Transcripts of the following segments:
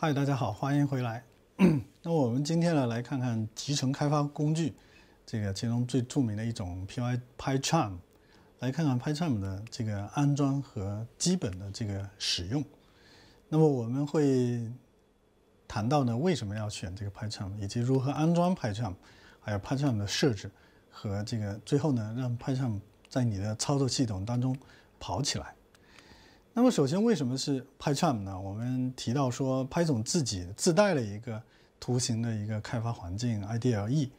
嗨，大家好，欢迎回来。那我们今天呢，来看看集成开发工具，这个其中最著名的一种 Py Pycharm，来看看 Pycharm 的这个安装和基本的这个使用。那么我们会谈到呢，为什么要选这个 Pycharm，以及如何安装 Pycharm，还有 Pycharm 的设置和这个最后呢，让 Pycharm 在你的操作系统当中跑起来。那么首先，为什么是 Python 呢？我们提到说，p o 总自己自带了一个图形的一个开发环境 IDLE，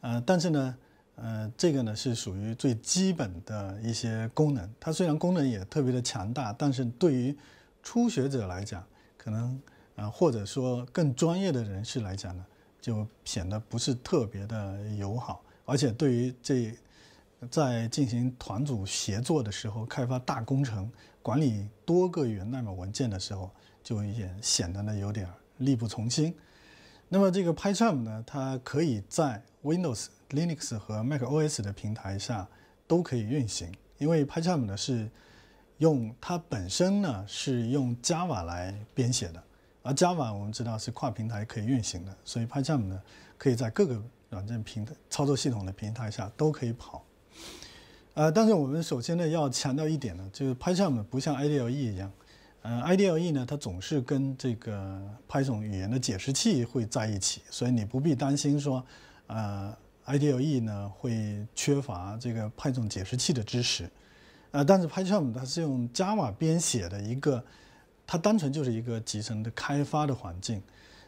呃，但是呢，呃，这个呢是属于最基本的一些功能。它虽然功能也特别的强大，但是对于初学者来讲，可能呃，或者说更专业的人士来讲呢，就显得不是特别的友好。而且对于这在进行团组协作的时候，开发大工程。管理多个源代码文件的时候，就也显得呢有点力不从心。那么这个 PyCharm 呢，它可以在 Windows、Linux 和 Mac OS 的平台下都可以运行，因为 PyCharm 呢是用它本身呢是用 Java 来编写的，而 Java 我们知道是跨平台可以运行的，所以 PyCharm 呢可以在各个软件平台、操作系统的平台下都可以跑。呃，但是我们首先呢要强调一点呢，就是 Python 不像 IDLE 一样，呃，IDLE 呢它总是跟这个 Python 语言的解释器会在一起，所以你不必担心说，呃，IDLE 呢会缺乏这个 Python 解释器的支持，呃，但是 Python 它是用 Java 编写的一个，它单纯就是一个集成的开发的环境，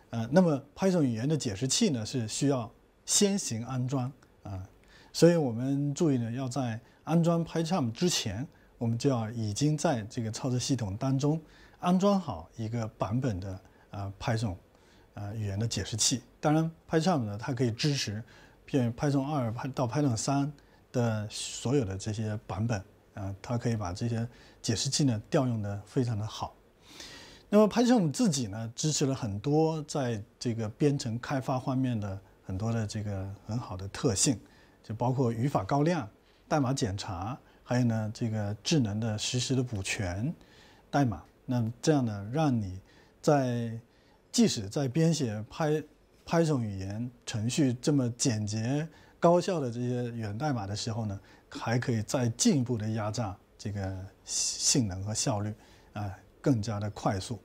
呃，那么 Python 语言的解释器呢是需要先行安装啊，所以我们注意呢要在安装 p y c h r m 之前，我们就要已经在这个操作系统当中安装好一个版本的呃 Python，呃语言的解释器。当然 p y c h r m 呢，它可以支持编 Python 二到 Python 三的所有的这些版本，啊，它可以把这些解释器呢调用的非常的好。那么 Python 自己呢，支持了很多在这个编程开发方面的很多的这个很好的特性，就包括语法高亮。代码检查，还有呢，这个智能的实时的补全代码，那这样呢，让你在即使在编写拍拍 n 语言程序这么简洁高效的这些源代码的时候呢，还可以再进一步的压榨这个性能和效率，啊，更加的快速。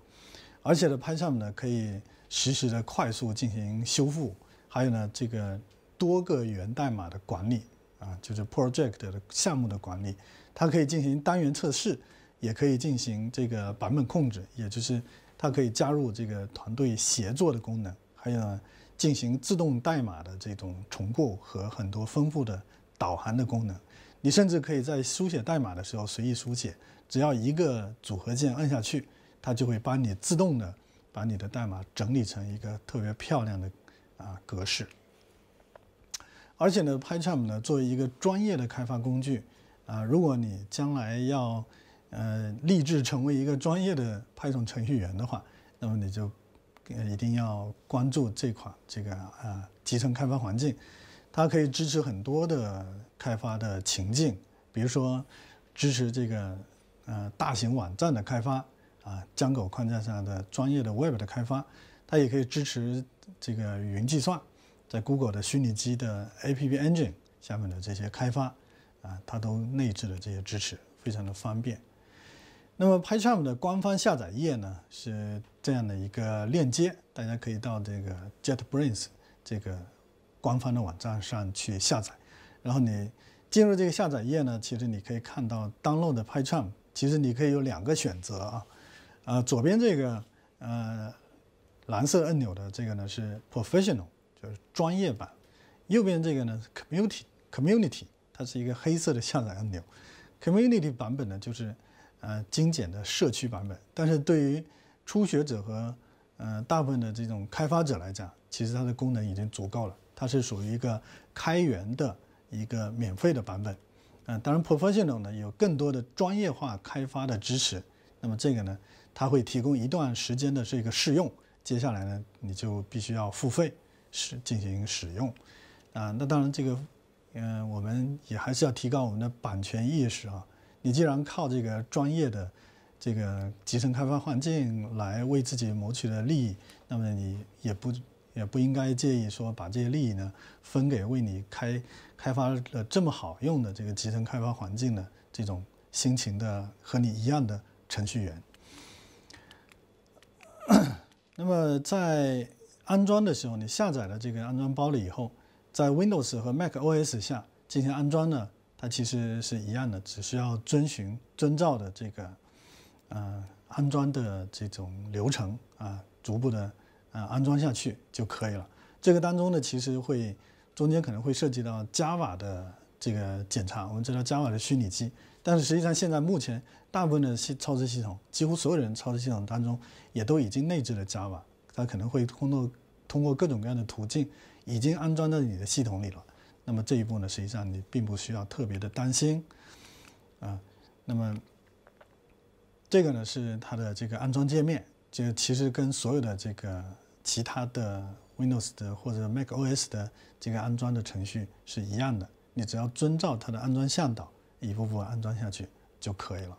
而且呢，p y t h o n 呢可以实时的快速进行修复，还有呢，这个多个源代码的管理。啊，就是 project 的项目的管理，它可以进行单元测试，也可以进行这个版本控制，也就是它可以加入这个团队协作的功能，还有呢，进行自动代码的这种重构和很多丰富的导航的功能。你甚至可以在书写代码的时候随意书写，只要一个组合键按下去，它就会帮你自动的把你的代码整理成一个特别漂亮的啊格式。而且呢，PyCharm 呢作为一个专业的开发工具，啊，如果你将来要，呃，立志成为一个专业的 Python 程序员的话，那么你就，呃，一定要关注这款这个啊集成开发环境，它可以支持很多的开发的情境，比如说支持这个呃大型网站的开发，啊，Django 框架下的专业的 Web 的开发，它也可以支持这个云计算。在 Google 的虚拟机的 App Engine 下面的这些开发，啊，它都内置了这些支持，非常的方便。那么 PyCharm 的官方下载页呢是这样的一个链接，大家可以到这个 JetBrains 这个官方的网站上去下载。然后你进入这个下载页呢，其实你可以看到 download 的 PyCharm，其实你可以有两个选择啊，啊，左边这个呃蓝色按钮的这个呢是 Professional。就是专业版，右边这个呢是 Community Community，它是一个黑色的下载按钮。Community 版本呢就是，呃，精简的社区版本。但是对于初学者和呃大部分的这种开发者来讲，其实它的功能已经足够了。它是属于一个开源的一个免费的版本。嗯，当然 Professional 呢有更多的专业化开发的支持。那么这个呢，它会提供一段时间的这个试用，接下来呢你就必须要付费。使进行使用，啊，那当然这个，嗯，我们也还是要提高我们的版权意识啊。你既然靠这个专业的这个集成开发环境来为自己谋取的利益，那么你也不也不应该介意说把这些利益呢分给为你开开发了这么好用的这个集成开发环境的这种辛勤的和你一样的程序员。那么在。安装的时候，你下载了这个安装包了以后，在 Windows 和 macOS 下进行安装呢，它其实是一样的，只需要遵循遵照的这个呃安装的这种流程啊，逐步的啊安装下去就可以了。这个当中呢，其实会中间可能会涉及到 Java 的这个检查。我们知道 Java 的虚拟机，但是实际上现在目前大部分的系操作系统，几乎所有人操作系统当中也都已经内置了 Java。它可能会通过通过各种各样的途径，已经安装到你的系统里了。那么这一步呢，实际上你并不需要特别的担心，啊，那么这个呢是它的这个安装界面，就其实跟所有的这个其他的 Windows 的或者 MacOS 的这个安装的程序是一样的。你只要遵照它的安装向导，一步步安装下去就可以了。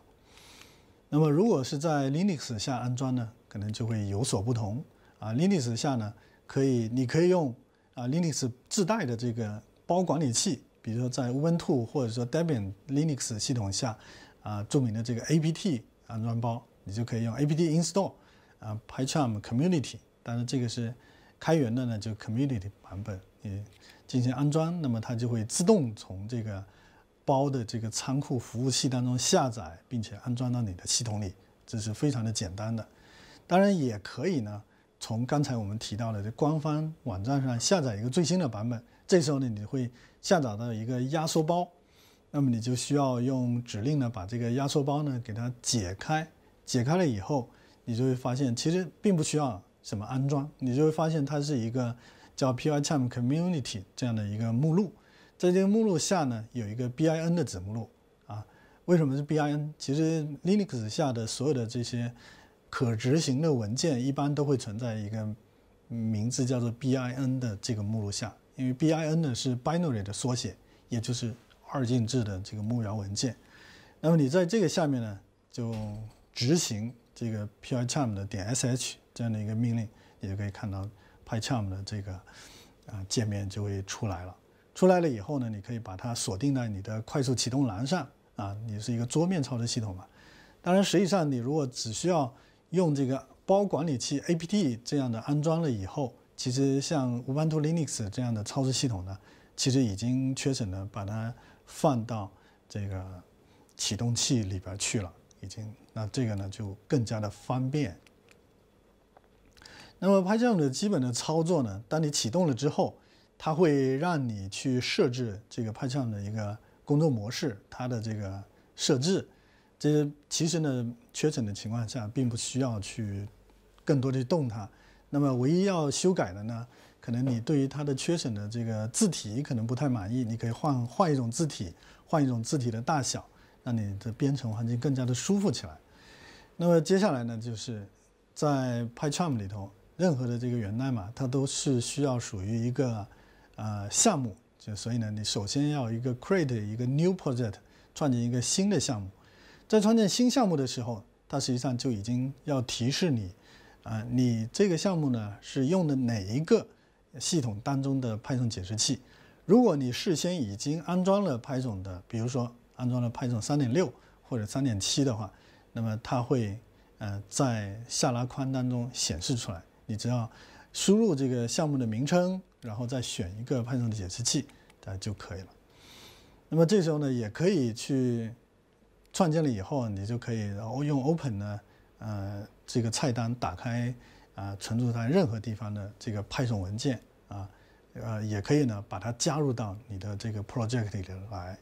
那么如果是在 Linux 下安装呢，可能就会有所不同。啊，Linux 下呢，可以，你可以用啊，Linux 自带的这个包管理器，比如说在 Ubuntu 或者说 Debian Linux 系统下，啊，著名的这个 APT 安装包，你就可以用 APT install 啊，Python Community，当然这个是开源的呢，就 Community 版本，你进行安装，那么它就会自动从这个包的这个仓库服务器当中下载，并且安装到你的系统里，这是非常的简单的。当然也可以呢。从刚才我们提到的，这官方网站上下载一个最新的版本。这时候呢，你会下载到一个压缩包，那么你就需要用指令呢，把这个压缩包呢给它解开。解开了以后，你就会发现其实并不需要什么安装，你就会发现它是一个叫 Py Charm Community 这样的一个目录。在这个目录下呢，有一个 bin 的子目录。啊，为什么是 bin？其实 Linux 下的所有的这些可执行的文件一般都会存在一个名字叫做 bin 的这个目录下，因为 bin 呢是 binary 的缩写，也就是二进制的这个目标文件。那么你在这个下面呢，就执行这个 pycharm 的点 sh 这样的一个命令，你就可以看到 pycharm 的这个啊界面就会出来了。出来了以后呢，你可以把它锁定在你的快速启动栏上啊，你是一个桌面操作系统嘛。当然，实际上你如果只需要用这个包管理器 Apt 这样的安装了以后，其实像 Ubuntu Linux 这样的操作系统呢，其实已经缺省的把它放到这个启动器里边去了，已经。那这个呢就更加的方便。那么 p y t h o n 的基本的操作呢，当你启动了之后，它会让你去设置这个 p y t h o n 的一个工作模式，它的这个设置，这其实呢。缺省的情况下，并不需要去更多的动它。那么，唯一要修改的呢，可能你对于它的缺省的这个字体可能不太满意，你可以换换一种字体，换一种字体的大小，让你的编程环境更加的舒服起来。那么接下来呢，就是在 PyCharm 里头，任何的这个源代码它都是需要属于一个呃项目，就所以呢，你首先要一个 create 一个 new project，创建一个新的项目。在创建新项目的时候，它实际上就已经要提示你，啊，你这个项目呢是用的哪一个系统当中的派送解释器？如果你事先已经安装了派送的，比如说安装了派送三点六或者三点七的话，那么它会呃在下拉框当中显示出来。你只要输入这个项目的名称，然后再选一个派送的解释器，它就可以了。那么这时候呢，也可以去。创建了以后，你就可以用 Open 呢，呃，这个菜单打开，啊，存储在任何地方的这个派送文件啊，呃，也可以呢把它加入到你的这个 Project 里来。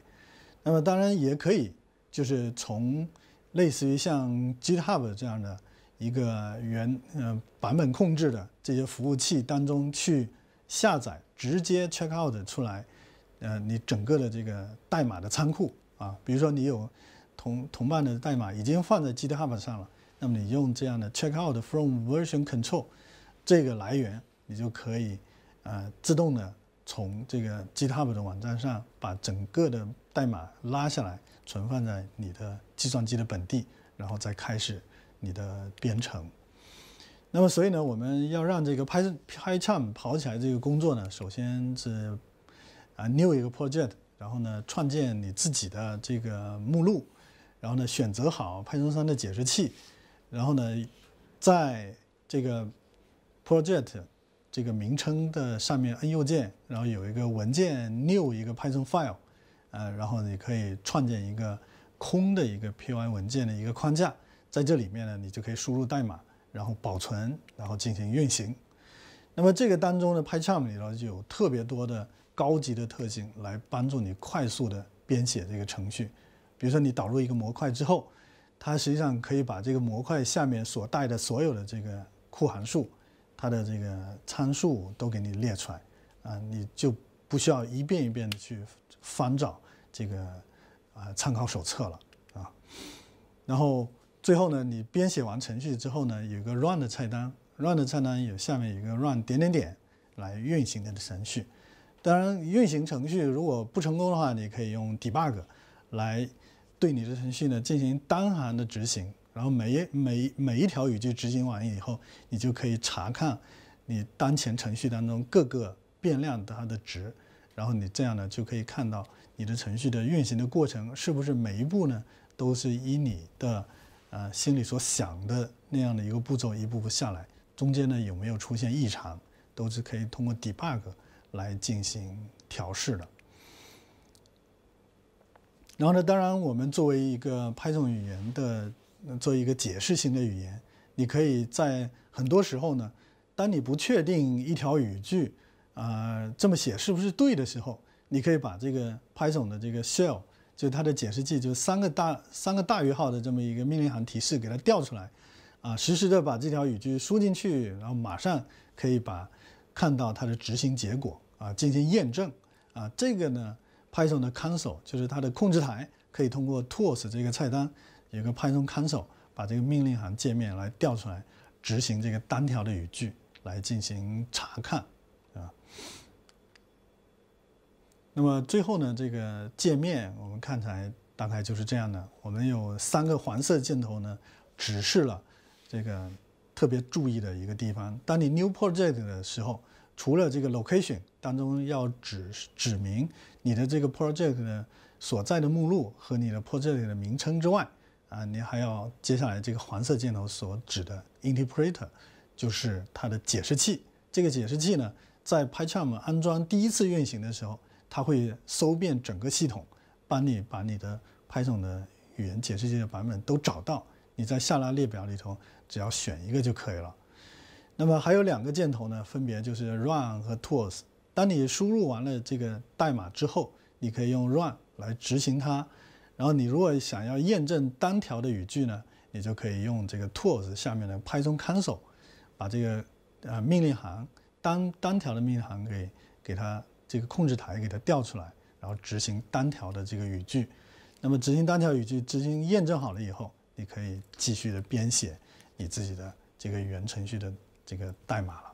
那么当然也可以，就是从类似于像 GitHub 这样的一个原呃版本控制的这些服务器当中去下载，直接 Check Out 出来，呃，你整个的这个代码的仓库啊，比如说你有。同同伴的代码已经放在 GitHub 上了，那么你用这样的 check out from version control 这个来源，你就可以呃自动的从这个 GitHub 的网站上把整个的代码拉下来，存放在你的计算机的本地，然后再开始你的编程。那么所以呢，我们要让这个拍拍唱跑起来这个工作呢，首先是啊 new 一个 project，然后呢创建你自己的这个目录。然后呢，选择好 Python 的解释器，然后呢，在这个 Project 这个名称的上面按右键，然后有一个文件 New 一个 Python File，呃，然后你可以创建一个空的一个 PY 文件的一个框架，在这里面呢，你就可以输入代码，然后保存，然后进行运行。那么这个当中呢，Pycharm 里头就有特别多的高级的特性来帮助你快速的编写这个程序。比如说你导入一个模块之后，它实际上可以把这个模块下面所带的所有的这个库函数，它的这个参数都给你列出来，啊，你就不需要一遍一遍的去翻找这个啊参考手册了啊。然后最后呢，你编写完程序之后呢，有个 Run 的菜单，Run 的菜单有下面有一个 Run 点点点来运行你的程序。当然，运行程序如果不成功的话，你可以用 Debug 来。对你的程序呢进行单行的执行，然后每一每每一条语句执行完以后，你就可以查看你当前程序当中各个变量它的值，然后你这样呢就可以看到你的程序的运行的过程是不是每一步呢都是以你的呃心里所想的那样的一个步骤一步步下来，中间呢有没有出现异常，都是可以通过 debug 来进行调试的。然后呢，当然，我们作为一个 Python 语言的，做一个解释型的语言，你可以在很多时候呢，当你不确定一条语句，啊，这么写是不是对的时候，你可以把这个 Python 的这个 shell，就它的解释器，就三个大三个大于号的这么一个命令行提示给它调出来，啊，实时的把这条语句输进去，然后马上可以把看到它的执行结果啊进行验证啊，这个呢。Python 的 Console 就是它的控制台，可以通过 Tools 这个菜单有个 Python Console，把这个命令行界面来调出来，执行这个单条的语句来进行查看，啊。那么最后呢，这个界面我们看起来大概就是这样的。我们有三个黄色箭头呢，指示了这个特别注意的一个地方。当你 New Project 的时候。除了这个 location 当中要指指明你的这个 project 呢所在的目录和你的 project 的名称之外，啊，你还要接下来这个黄色箭头所指的 interpreter 就是它的解释器。这个解释器呢，在 p y c h r m 安装第一次运行的时候，它会搜遍整个系统，帮你把你的 Python 的语言解释器的版本都找到。你在下拉列表里头只要选一个就可以了。那么还有两个箭头呢，分别就是 run 和 tools。当你输入完了这个代码之后，你可以用 run 来执行它。然后你如果想要验证单条的语句呢，你就可以用这个 tools 下面的 python console，把这个呃命令行单单条的命令行给给它这个控制台给它调出来，然后执行单条的这个语句。那么执行单条语句执行验证好了以后，你可以继续的编写你自己的这个语言程序的。这个代码了。